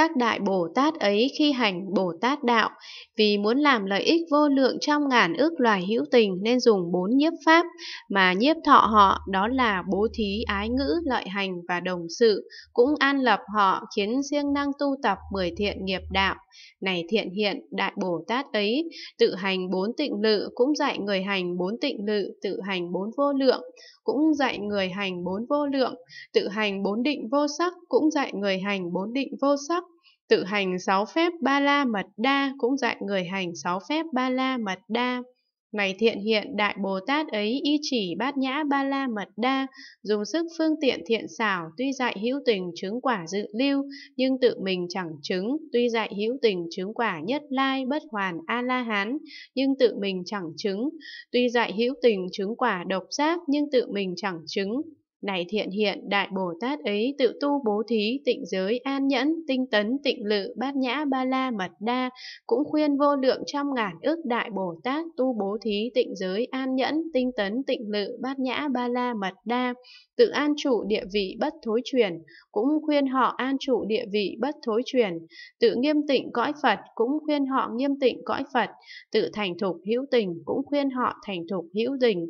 các đại Bồ Tát ấy khi hành Bồ Tát đạo, vì muốn làm lợi ích vô lượng trong ngàn ước loài hữu tình nên dùng bốn nhiếp pháp mà nhiếp thọ họ đó là bố thí, ái ngữ, lợi hành và đồng sự, cũng an lập họ khiến siêng năng tu tập mười thiện nghiệp đạo. Này thiện hiện, đại Bồ Tát ấy tự hành bốn tịnh lự cũng dạy người hành bốn tịnh lự, tự hành bốn vô lượng, cũng dạy người hành bốn vô lượng, tự hành bốn định vô sắc cũng dạy người hành bốn định vô sắc, Tự hành sáu phép ba la mật đa cũng dạy người hành sáu phép ba la mật đa. Ngày thiện hiện Đại Bồ Tát ấy y chỉ bát nhã ba la mật đa, dùng sức phương tiện thiện xảo, tuy dạy hữu tình chứng quả dự lưu, nhưng tự mình chẳng chứng, tuy dạy hữu tình chứng quả nhất lai bất hoàn A-la-hán, nhưng tự mình chẳng chứng, tuy dạy hữu tình chứng quả độc giác, nhưng tự mình chẳng chứng, này thiện hiện đại Bồ Tát ấy tự tu bố thí, tịnh giới, an nhẫn, tinh tấn, tịnh lự, bát nhã, ba la, mật đa, cũng khuyên vô lượng trăm ngàn ước đại Bồ Tát tu bố thí, tịnh giới, an nhẫn, tinh tấn, tịnh lự, bát nhã, ba la, mật đa, tự an trụ địa vị bất thối chuyển, cũng khuyên họ an trụ địa vị bất thối chuyển, tự nghiêm tịnh cõi Phật, cũng khuyên họ nghiêm tịnh cõi Phật, tự thành thục hữu tình, cũng khuyên họ thành thục hữu tình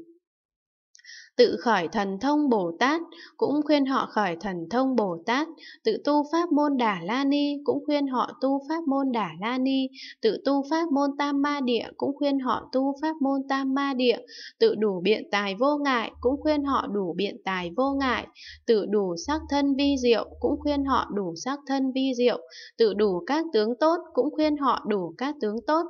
tự khỏi thần thông Bồ Tát, cũng khuyên họ khỏi thần thông Bồ Tát, tự tu pháp môn Đà La Ni, cũng khuyên họ tu pháp môn Đà La Ni, tự tu pháp môn Tam Ma Địa, cũng khuyên họ tu pháp môn Tam Ma Địa, tự đủ biện tài vô ngại, cũng khuyên họ đủ biện tài vô ngại, tự đủ sắc thân vi diệu, cũng khuyên họ đủ sắc thân vi diệu, tự đủ các tướng tốt, cũng khuyên họ đủ các tướng tốt,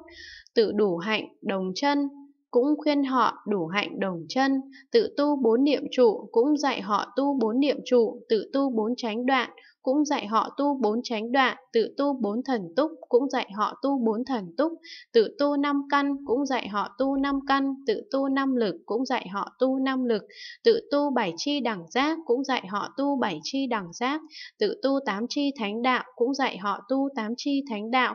tự đủ hạnh, đồng chân, cũng khuyên họ đủ hạnh đồng chân, tự tu bốn niệm trụ, cũng dạy họ tu bốn niệm trụ, tự tu bốn chánh đoạn, cũng dạy họ tu bốn chánh đoạn, tự tu bốn thần túc, cũng dạy họ tu bốn thần túc, tự tu năm căn, cũng dạy họ tu năm căn, tự tu năm lực, cũng dạy họ tu năm lực, tự tu bảy chi đẳng giác, cũng dạy họ tu bảy chi đẳng giác, tự tu tám chi thánh đạo, cũng dạy họ tu tám chi thánh đạo,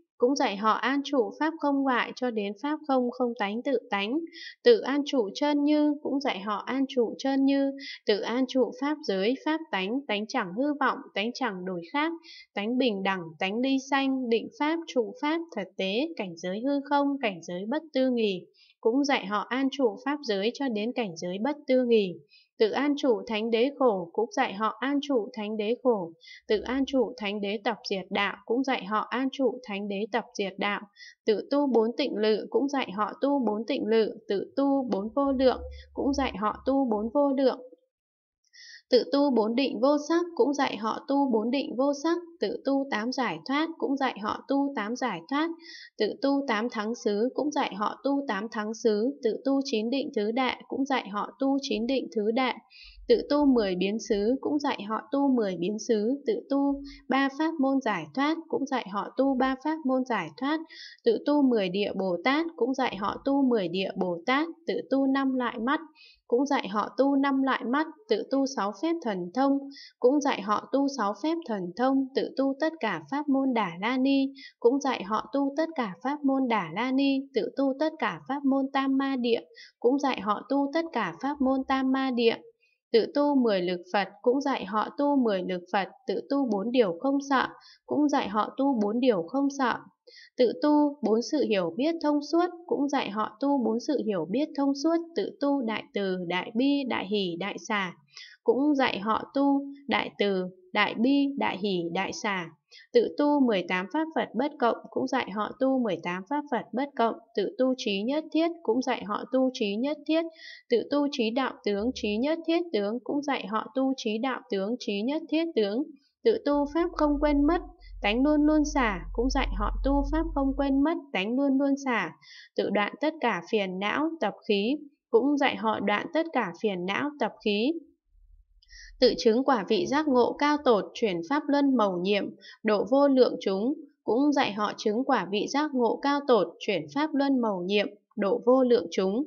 cũng dạy họ an trụ pháp không ngoại cho đến pháp không không tánh tự tánh, tự an trụ chân như, cũng dạy họ an trụ chân như, tự an trụ pháp giới, pháp tánh, tánh chẳng hư vọng, tánh chẳng đổi khác, tánh bình đẳng, tánh ly sanh, định pháp, trụ pháp, thật tế, cảnh giới hư không, cảnh giới bất tư nghỉ, cũng dạy họ an trụ pháp giới cho đến cảnh giới bất tư nghỉ Tự an trụ thánh đế khổ cũng dạy họ an trụ thánh đế khổ. Tự an trụ thánh đế tập diệt đạo cũng dạy họ an trụ thánh đế tập diệt đạo. Tự tu bốn tịnh lự cũng dạy họ tu bốn tịnh lự. Tự tu bốn vô lượng cũng dạy họ tu bốn vô lượng. Tự tu bốn định vô sắc cũng dạy họ tu bốn định vô sắc, tự tu tám giải thoát cũng dạy họ tu tám giải thoát, tự tu tám thắng xứ cũng dạy họ tu tám thắng xứ, tự tu chín định thứ đại cũng dạy họ tu chín định thứ đại, tự tu mười biến xứ cũng dạy họ tu mười biến xứ, tự tu ba pháp môn giải thoát cũng dạy họ tu ba pháp môn giải thoát, tự tu mười địa Bồ Tát cũng dạy họ tu mười địa Bồ Tát, tự tu năm lại mắt cũng dạy họ tu năm lại mắt, tự tu sáu phép thần thông, cũng dạy họ tu sáu phép thần thông, tự tu tất cả pháp môn Đà la ni, cũng dạy họ tu tất cả pháp môn Đà la ni, tự tu tất cả pháp môn tam ma địa, cũng dạy họ tu tất cả pháp môn tam ma địa. Tự tu mười lực Phật, cũng dạy họ tu mười lực Phật, tự tu bốn điều không sợ, cũng dạy họ tu bốn điều không sợ. Tự tu bốn sự hiểu biết thông suốt, cũng dạy họ tu bốn sự hiểu biết thông suốt, tự tu đại từ, đại bi, đại hỷ, đại xả, cũng dạy họ tu đại từ, đại bi, đại hỷ, đại xả. Tự tu 18 pháp Phật bất cộng cũng dạy họ tu 18 pháp Phật bất cộng, tự tu trí nhất thiết cũng dạy họ tu trí nhất thiết, tự tu trí đạo tướng trí nhất thiết tướng cũng dạy họ tu trí đạo tướng trí nhất thiết tướng, tự tu pháp không quên mất tánh luôn luôn xả cũng dạy họ tu pháp không quên mất tánh luôn luôn xả tự đoạn tất cả phiền não tập khí cũng dạy họ đoạn tất cả phiền não tập khí Tự chứng quả vị giác ngộ cao tột chuyển pháp luân mầu nhiệm, độ vô lượng chúng, cũng dạy họ chứng quả vị giác ngộ cao tột chuyển pháp luân mầu nhiệm, độ vô lượng chúng.